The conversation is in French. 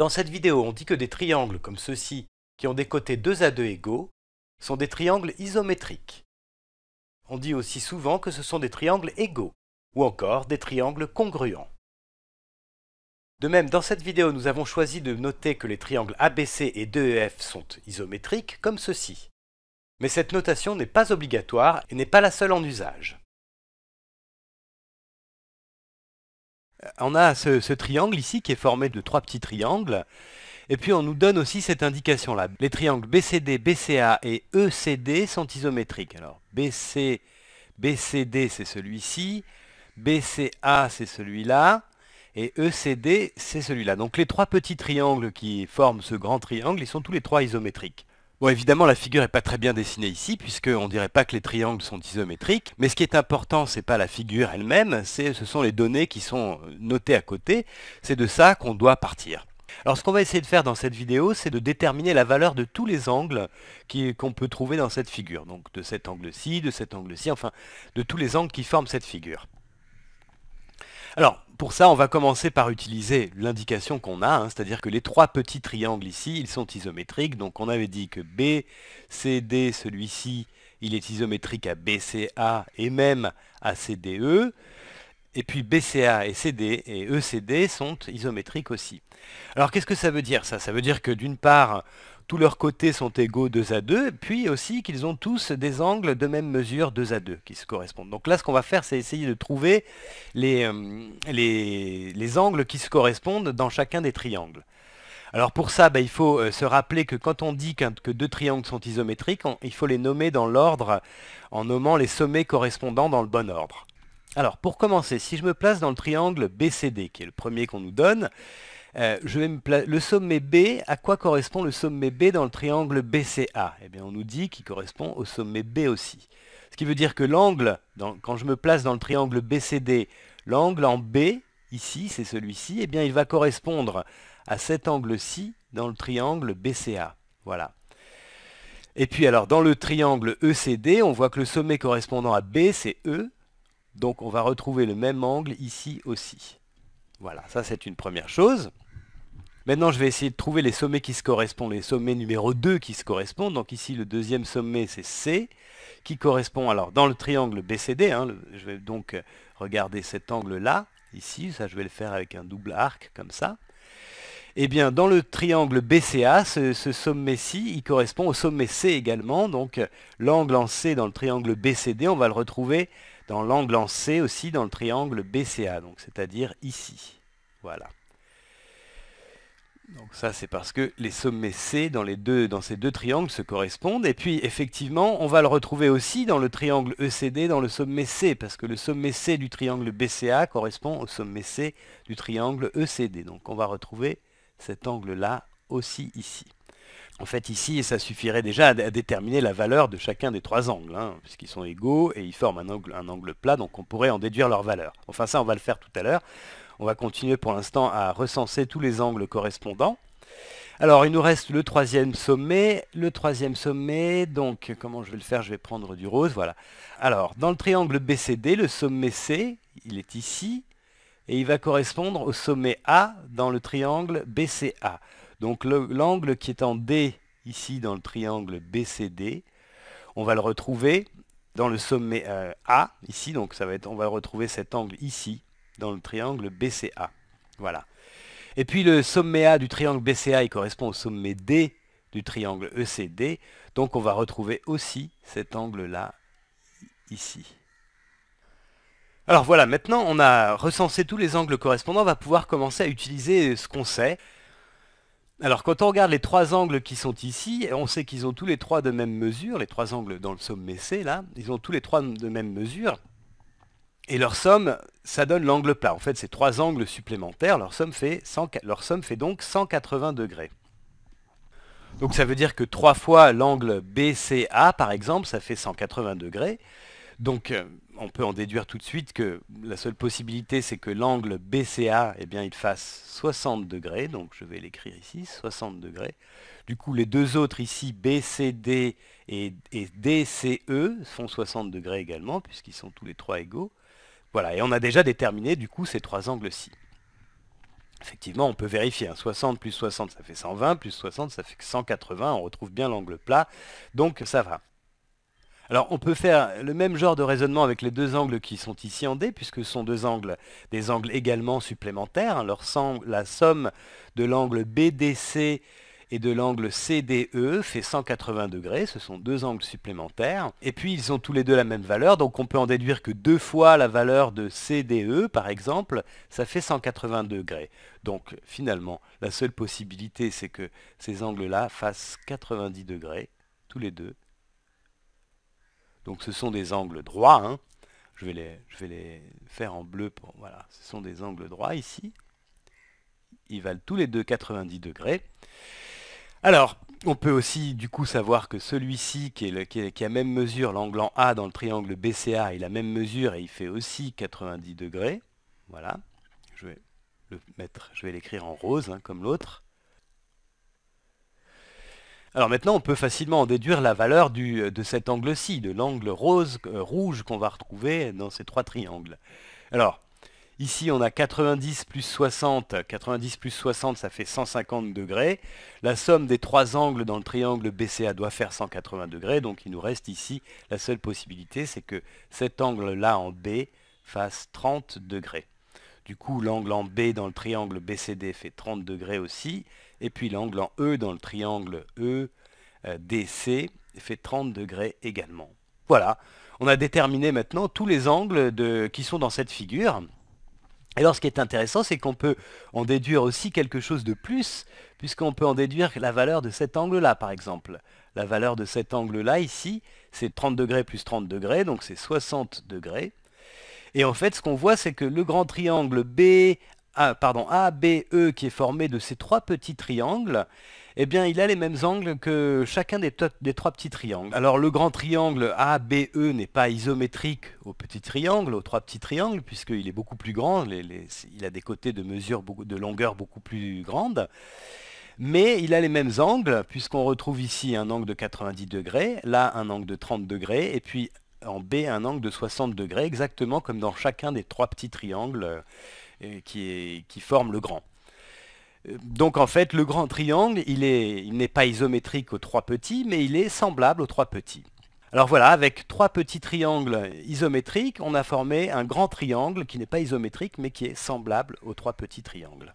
Dans cette vidéo, on dit que des triangles comme ceux-ci, qui ont des côtés 2 à 2 égaux, sont des triangles isométriques. On dit aussi souvent que ce sont des triangles égaux, ou encore des triangles congruents. De même, dans cette vidéo, nous avons choisi de noter que les triangles ABC et DEF sont isométriques, comme ceci. Mais cette notation n'est pas obligatoire et n'est pas la seule en usage. Euh, on a ce, triangle ici qui est formé de trois petits triangles. Et puis on nous donne aussi cette indication-là. Les triangles BCD, BCA et ECD sont isométriques. Alors BC, BCD c'est celui-ci, BCA c'est celui-là, et ECD c'est celui-là. Donc les trois petits triangles qui forment ce grand triangle, ils sont tous les trois isométriques. Bon, évidemment, la figure n'est pas très bien dessinée ici, puisqu'on ne dirait pas que les triangles sont isométriques, mais ce qui est important, c'est pas la figure elle-même, ce sont les données qui sont euh, notées à côté, c'est de ça qu'on doit partir. Alors ce qu'on va essayer de faire dans cette vidéo, c'est de déterminer la valeur de tous les angles qu'on peut trouver dans cette figure. Donc de cet angle-ci, de cet angle-ci, enfin de tous les angles qui forment cette figure. Alors, pour ça, on va commencer par utiliser l'indication qu'on a, hein, c'est-à-dire que les trois petits triangles ici, ils sont isométriques. Donc on avait dit que B, C, D, celui-ci, il est isométrique à BCA et même à CDE. Et puis BCA et CD et ECD sont isométriques aussi. Alors qu'est-ce que ça veut dire ça Ça veut dire que d'une part, tous leurs côtés sont égaux 2 à 2, puis aussi qu'ils ont tous des angles de même mesure 2 à 2 qui se correspondent. Donc là, ce qu'on va faire, c'est essayer de trouver les, euh, angles qui se correspondent dans chacun des triangles. Alors pour ça, bah, il faut euh, se rappeler que quand on dit que, deux triangles sont isométriques, il faut les nommer dans l'ordre en nommant les sommets correspondants dans le bon ordre. Alors pour commencer, si je me place dans le triangle BCD, qui est le premier qu'on nous donne, euh, je le sommet B, à quoi correspond le sommet B dans le triangle BCA Eh bien, on nous dit qu'il correspond au sommet B aussi. Ce qui veut dire que l'angle, quand je me place dans le triangle BCD, l'angle en B, ici, c'est celui-ci, eh bien, il va correspondre à cet angle-ci dans le triangle BCA. Voilà. Et puis alors, dans le triangle ECD, on voit que le sommet correspondant à B, c'est E. Donc on va retrouver le même angle ici aussi. Voilà, ça c'est une première chose. Maintenant, je vais essayer de trouver les sommets qui se correspondent, les sommets numéro 2 qui se correspondent. Donc ici, le deuxième sommet, c'est C, qui correspond alors dans le triangle BCD. Hein, je vais donc regarder cet angle-là, ici. Ça, je vais le faire avec un double arc, comme ça. Eh bien, dans le triangle BCA, ce, ce sommet-ci, il correspond au sommet C également. Donc, l'angle en C dans le triangle BCD, on va le retrouver dans l'angle en C aussi, dans le triangle BCA, donc c'est-à-dire ici. Voilà. Donc ça, c'est parce que les sommets C dans, les deux, dans ces deux triangles se correspondent. Et puis, effectivement, on va le retrouver aussi dans le triangle ECD, dans le sommet C, parce que le sommet C du triangle BCA correspond au sommet C du triangle ECD. Donc on va retrouver cet angle-là aussi ici. En fait, ici, ça suffirait déjà à, déterminer la valeur de chacun des trois angles, hein, puisqu'ils sont égaux et ils forment un angle, un angle plat, donc on pourrait en déduire leur valeur. Enfin, ça, on va le faire tout à l'heure. On va continuer pour l'instant à recenser tous les angles correspondants. Alors, il nous reste le troisième sommet. Le troisième sommet, donc, comment je vais le faire Je vais prendre du rose, voilà. Alors, dans le triangle BCD, le sommet C, il est ici, et il va correspondre au sommet A dans le triangle BCA. Donc l'angle qui est en D ici dans le triangle BCD, on va le retrouver dans le sommet euh, A ici, donc ça va être, on va retrouver cet angle ici dans le triangle BCA. Voilà. Et puis le sommet A du triangle BCA, il correspond au sommet D du triangle ECD, donc on va retrouver aussi cet angle-là ici. Alors voilà, maintenant on a recensé tous les angles correspondants, on va pouvoir commencer à utiliser ce qu'on sait. Alors quand on regarde les trois angles qui sont ici, on sait qu'ils ont tous les trois de même mesure, les trois angles dans le sommet C là, ils ont tous les trois de même mesure, et leur somme, ça donne l'angle plat. En fait, ces trois angles supplémentaires, leur somme fait, leur somme fait donc 180 degrés. Donc ça veut dire que trois fois l'angle BCA, par exemple, ça fait 180 degrés. Donc euh, on peut en déduire tout de suite que la seule possibilité c'est que l'angle BCA, eh bien, il fasse 60 degrés, donc je vais l'écrire ici, 60 degrés. Du coup les deux autres ici, BCD et, DCE, font 60 degrés également, puisqu'ils sont tous les trois égaux. Voilà, et on a déjà déterminé du coup ces trois angles-ci. Effectivement, on peut vérifier. 60 hein, plus 60, ça fait 120, plus 60, ça fait 180. On retrouve bien l'angle plat, donc ça va. Alors on peut faire le même genre de raisonnement avec les deux angles qui sont ici en D, puisque ce sont deux angles, des angles également supplémentaires. Hein. Alors, la somme de l'angle BDC et de l'angle CDE fait 180 degrés, ce sont deux angles supplémentaires. Et puis ils ont tous les deux la même valeur, donc on peut en déduire que deux fois la valeur de CDE, par exemple, ça fait 180 degrés. Donc finalement, la seule possibilité, c'est que ces angles-là fassent 90 degrés, tous les deux, donc ce sont des angles droits. Hein. Je, vais les, faire en bleu. Pour, voilà, ce sont des angles droits ici. Ils valent tous les deux 90 degrés. Alors, on peut aussi du coup savoir que celui-ci, qui, qui, a même mesure, l'angle en A dans le triangle BCA, il a même mesure et il fait aussi 90 degrés. Voilà, je vais l'écrire en rose, hein, comme l'autre. Alors maintenant, on peut facilement en déduire la valeur euh, de cet angle-ci, de l'angle rose, euh, rouge qu'on va retrouver dans ces trois triangles. Alors, ici on a 90 plus 60, 90 plus 60 ça fait 150 degrés. La somme des trois angles dans le triangle BCA doit faire 180 degrés, donc il nous reste ici la seule possibilité, c'est que cet angle-là en B fasse 30 degrés. Du coup, l'angle en B dans le triangle BCD fait 30 degrés aussi. Et puis l'angle en E dans le triangle EDC euh, fait 30 degrés également. Voilà, on a déterminé maintenant tous les angles de, qui sont dans cette figure. Et alors ce qui est intéressant, c'est qu'on peut en déduire aussi quelque chose de plus, puisqu'on peut en déduire la valeur de cet angle-là, par exemple. La valeur de cet angle-là, ici, c'est 30 degrés plus 30 degrés, donc c'est 60 degrés. Et en fait, ce qu'on voit, c'est que le grand triangle B, ah, A, pardon, B, E, qui est formé de ces trois petits triangles, eh bien, il a les mêmes angles que chacun des, trois petits triangles. Alors, le grand triangle ABE n'est pas isométrique au petit triangle, aux trois petits triangles, puisqu'il est beaucoup plus grand, il a des côtés de mesure, de longueur beaucoup plus grandes, mais il a les mêmes angles, puisqu'on retrouve ici un angle de 90 degrés, là un angle de 30 degrés, et puis en B un angle de 60 degrés, exactement comme dans chacun des trois petits triangles euh, qui, qui forment le grand. Euh, donc en fait, le grand triangle, il n'est il pas isométrique aux trois petits, mais il est semblable aux trois petits. Alors voilà, avec trois petits triangles isométriques, on a formé un grand triangle qui n'est pas isométrique, mais qui est semblable aux trois petits triangles.